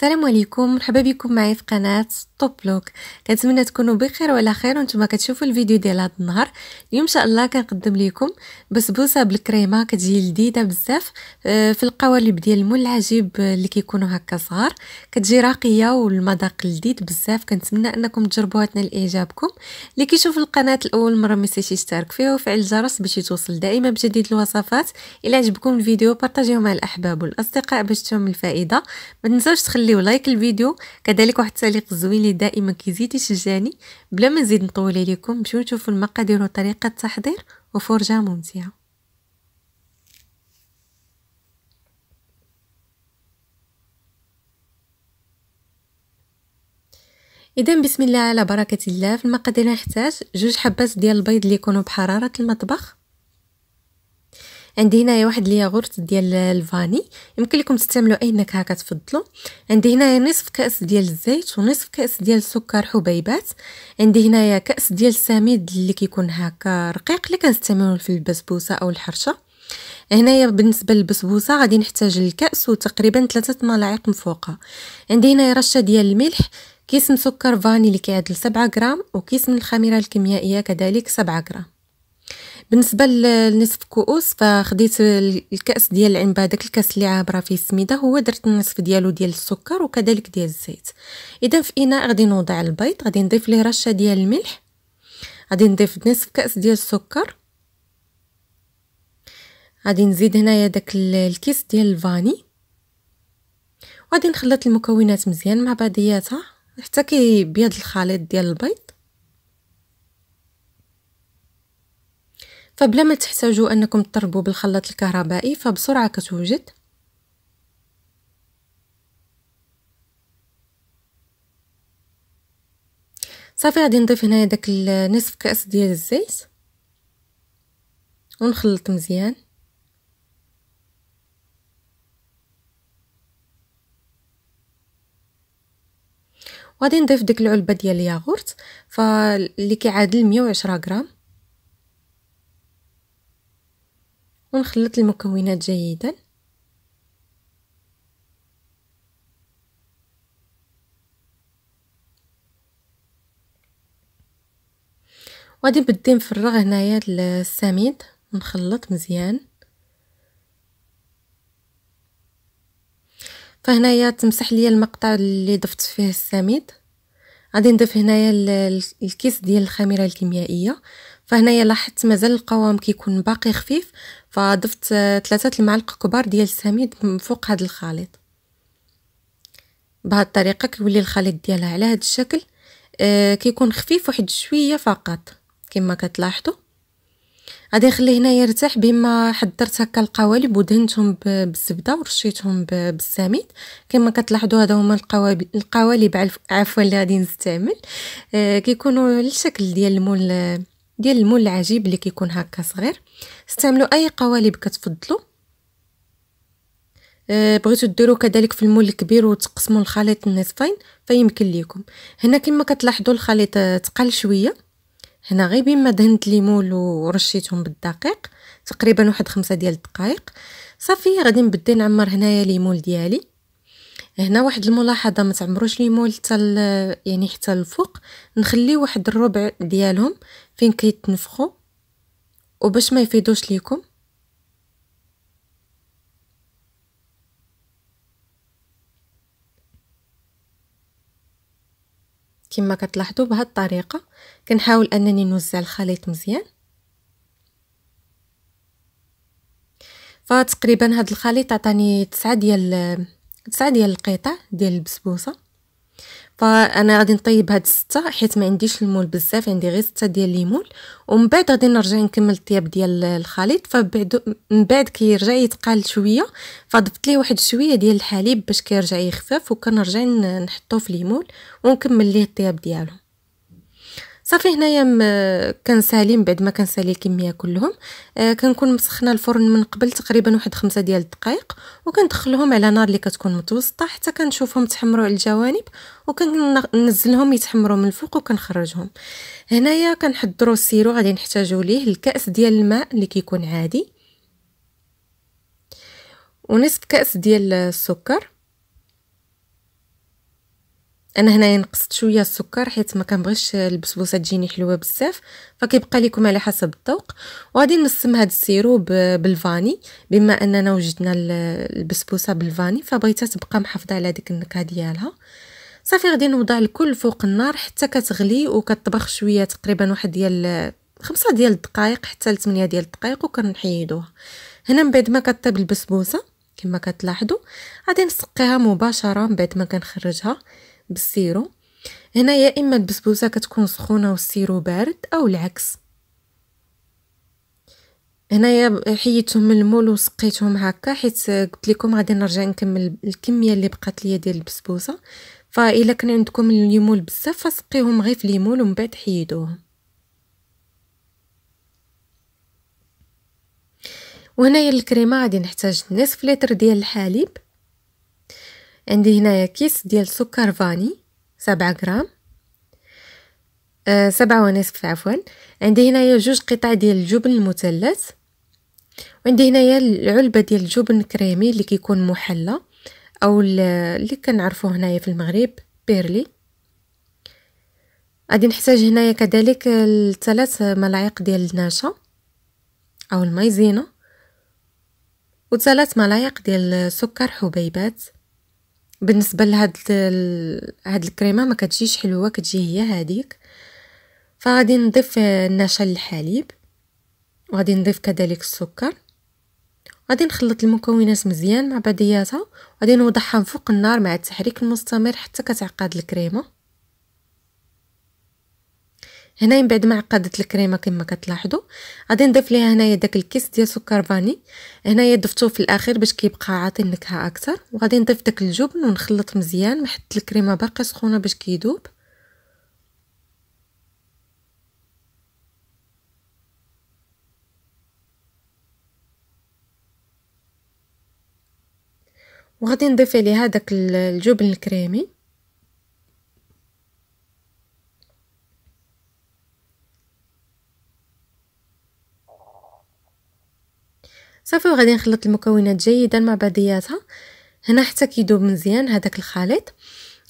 السلام عليكم مرحبا بكم معايا في قناه توب لوك كنتمنى تكونوا بخير وعلى خير وانتم كتشوفوا الفيديو ديال هذا النهار اليوم ان شاء الله كنقدم لكم بسبوسه بالكريمه كتجي لذيذه بزاف آه، في القوالب ديال المول العجيب اللي كيكونوا هكا صغار كتجي راقيه والمذاق لذيذ بزاف كنتمنى انكم تجربوها تنال اعجابكم اللي كيشوف القناه لاول مره ما ينساش يشترك فيها وفعل الجرس باش يتوصل دائما بجديد الوصفات الى عجبكم الفيديو بارطاجيوه مع الاحباب والاصدقاء باش تهم الفائده ما تنساوش تخلي خلي لايك الفيديو كذلك واحد التعليق زوين اللي دائما كيزيد يشجعني بلا ما نزيد نطول عليكم مشيو نشوفوا المقادير وطريقه التحضير وفرجه ممتعه اذا بسم الله على بركه الله في المقادير نحتاج جوج حبات ديال البيض اللي يكونوا بحراره المطبخ عندي هنايا واحد غرت ديال الفاني يمكن لكم تستعملوا اي نكهه كتفضلوا عندي هنايا نصف كاس ديال الزيت ونصف كاس ديال السكر حبيبات عندي هنايا كاس ديال السميد اللي كيكون هكا رقيق اللي كنستعملوه في البسبوسه او الحرشه هنايا بالنسبه للبسبوسه غادي نحتاج الكاس وتقريبا ثلاثة ملاعق مفوقه عندي هنايا رشه ديال الملح كيس من سكر فاني اللي كيعادل 7 غرام وكيس من الخميره الكيميائيه كذلك 7 غرام بالنسبه لنصف كؤوس فخديت الكاس ديال العنبه داك الكاس اللي عابره فيه السميده هو درت النصف ديالو ديال السكر وكذلك ديال الزيت اذا في اناء غادي نوضع البيض غادي نضيف ليه رشه ديال الملح غادي نضيف نصف كاس ديال السكر غادي نزيد هنايا داك الكيس ديال الفاني وغادي نخلط المكونات مزيان مع بعضياتها حتى كيبيض الخليط ديال البيض فبلا ما تحتاجوا انكم تضربوا بالخلاط الكهربائي فبسرعه كتوجد صافي غادي نضيف هنايا داك نصف كاس ديال الزيت ونخلط مزيان وغادي نضيف ديك العلبه ديال الياغورت فاللي كيعادل 110 غرام ونخلط المكونات جيدا وغادي نبدي نفرغ هنايا السميد ونخلط مزيان فهنايا تمسح لي المقطع اللي ضفت فيه السميد غادي نضيف هنايا الكيس ديال الخميره الكيميائيه فهنايا لاحظت مازال القوام كيكون باقي خفيف فضفت ثلاثة آه، المعالق كبار ديال السميد من فوق هذا الخليط بهذه الطريقه كيولي الخليط ديالها على هذا الشكل آه، كيكون خفيف واحد شويه فقط كما كتلاحظوا غادي نخليه هنا يرتاح بما حضرت هكا القوالب ودهنتهم بالزبده ورشيتهم بالسميد كما كتلاحظوا هذا هما القوالب القوالب عفوا اللي غادي نستعمل آه، كيكونوا الشكل ديال المول ديال المول العجيب اللي كيكون هكا صغير استعملوا اي قوالب كتفضلوا أه بغيتو ديروا كذلك في المول الكبير وتقسموا الخليط لنصفين فيمكن ليكم هنا كما كتلاحظوا الخليط آه، تقل شويه هنا غير بما دهنت ليمون ورشيتهم بالدقيق تقريبا واحد خمسة ديال الدقائق صافي غادي نبدا نعمر هنايا ليمون ديالي هنا واحد الملاحظه ما تعمروش ليمون حتى يعني حتى الفوق نخلي واحد الربع ديالهم فين كيتنفخوا وباش ما يفيدوش ليكم كما كتلاحظوا بهذه الطريقه كنحاول انني نوزع الخليط مزيان فتقريبا هذا الخليط عطاني 9 ديال 9 ديال القطع ديال البسبوسه فانا غادي نطيب هاد ستة حيت ما عنديش المول بزاف عندي غير ستة ديال الليمون ومن بعد غادي نرجع نكمل الطياب ديال الخليط فبعد من بعد كيرجع يتقال شويه فضفت ليه واحد شويه ديال الحليب باش كيرجع يخفف وكنرجع نحطو في الليمون ونكمل ليه الطياب ديالو صافي هنايا كنسالي من بعد ما كنسالي الكميه كلهم آه كنكون مسخنه الفرن من قبل تقريبا واحد خمسة ديال الدقائق وكندخلهم على نار اللي كتكون متوسطه حتى كنشوفهم تحمروا على الجوانب وكننزلهم يتحمروا من الفوق وكنخرجهم هنايا كنحضروا السيرو غادي نحتاجوا ليه الكاس ديال الماء اللي كيكون عادي ونصف كاس ديال السكر انا هنايا نقصت شويه السكر حيت ما كنبغيش البسبوسه تجيني حلوه بزاف فكيبقى لكم على حسب الذوق وغادي نسم هذا السيروب بالفاني بما اننا وجدنا البسبوسه بالفاني فبغيتها تبقى محافظه على ديك النكهه ديالها صافي غادي نوضع الكل فوق النار حتى كتغلي وكتطبخ شويه تقريبا واحد ديال خمسة ديال الدقائق حتى ل ديال الدقائق وكنحيدوها هنا من بعد ما كطيب البسبوسه كما كتلاحظوا غادي نسقيها مباشره من بعد ما كنخرجها بالسيرو هنا يا اما البسبوسه كتكون سخونه والسيرو بارد او العكس هنايا حيدتهم من المول وسقيتهم هكا حيت قلت لكم غادي نرجع نكمل الكميه اللي بقات ليا ديال البسبوسه فالا كان عندكم الليمول بزاف فسقيهم غير في الليمول ومن بعد حيدوهم وهنايا الكريمه غادي نحتاج نصف لتر ديال الحليب عندي هنايا كيس ديال سكر فاني سبعة غرام أه سبعة ونصف عفوا عندي هنايا جوج قطع ديال الجبن المثلث وعندي هنايا العلبة ديال الجبن كريمي اللي كيكون محلى او اللي كنعرفوه هنايا في المغرب بيرلي غادي نحتاج هنايا كذلك ثلاث ملاعق ديال النشا او المايزينا وثلاث ملاعق ديال سكر حبيبات بالنسبه لهاد هاد الكريمه ما كتجيش حلوه كتجي هي هذيك فغادي نضيف النشا للحليب وغادي نضيف كذلك السكر غادي نخلط المكونات مزيان مع بعضياتها وغادي نوضعها فوق النار مع التحريك المستمر حتى كتعقد الكريمه هنا من بعد ما عقدت الكريمه كما كتلاحظوا غادي نضيف ليها هنايا داك الكيس ديال سكر فاني هنايا ضفتوه في الاخير باش كيبقى عاطي النكهه اكثر وغادي نضيف داك الجبن ونخلط مزيان حتى الكريمه باقي سخونه باش كيدوب وغادي نضيف عليها داك الجبن الكريمي صافي وغادي نخلط المكونات جيدا مع بعضياتها هنا حتى كيذوب مزيان هذاك الخليط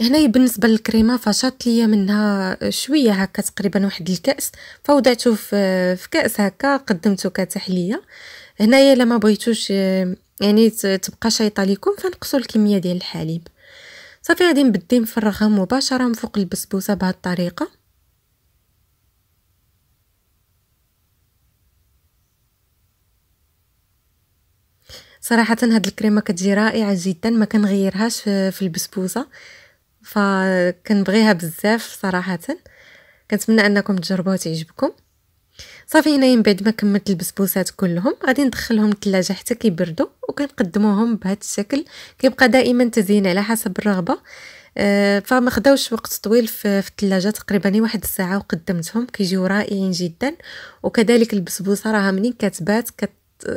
هنا بالنسبه للكريمه فشات ليا منها شويه هكا تقريبا واحد الكاس فوضعته في كاس هكا قدمته كتحليه هنايا ما بغيتوش يعني تبقى شايطه ليكم فنقصوا الكميه ديال الحليب صافي غادي نبدي نفرغها مباشره من فوق البسبوسه بهذه الطريقه صراحه هاد الكريمه كتجي رائعه جدا ما كنغيرهاش في البسبوسه فكنبغيها بزاف صراحه كنتمنى انكم تجربوها تعجبكم صافي هنايا من بعد ما كملت البسبوسات كلهم غادي ندخلهم الثلاجه حتى كيبردوا وكنقدموهم بهذا الشكل كيبقى دائما تزيين على حسب الرغبه أه، فما خداوش وقت طويل في الثلاجه تقريبا واحد الساعه وقدمتهم كيجيو رائعين جدا وكذلك البسبوسه راها منين كتبات كت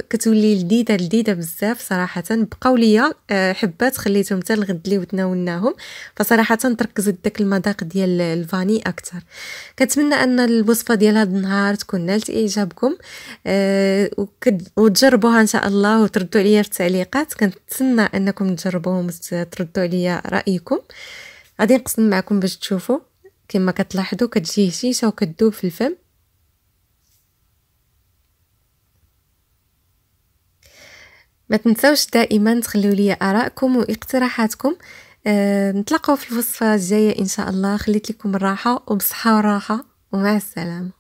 كتولي لذيذه لذيذه بزاف صراحه بقاو ليا آه، حبات خليتهم حتى الغد اللي وتناولناهم فصراحه تركزت داك المذاق ديال الفاني اكثر كنتمنى ان الوصفه ديال هذا النهار تكون نالت اعجابكم آه، وتجربوها ان شاء الله وتردوا عليا في التعليقات كنتسنى انكم تجربوهم وتردوا عليا رايكم غادي نقسم معكم باش تشوفوا كما كتلاحظوا كتجي هشيشه وكتذوب في الفم ما تنسوش دائما تخليو لي ارائكم واقتراحاتكم أه نتلاقاو في الوصفه الجايه ان شاء الله خليت لكم الراحه وبصحه وراحه ومع السلامه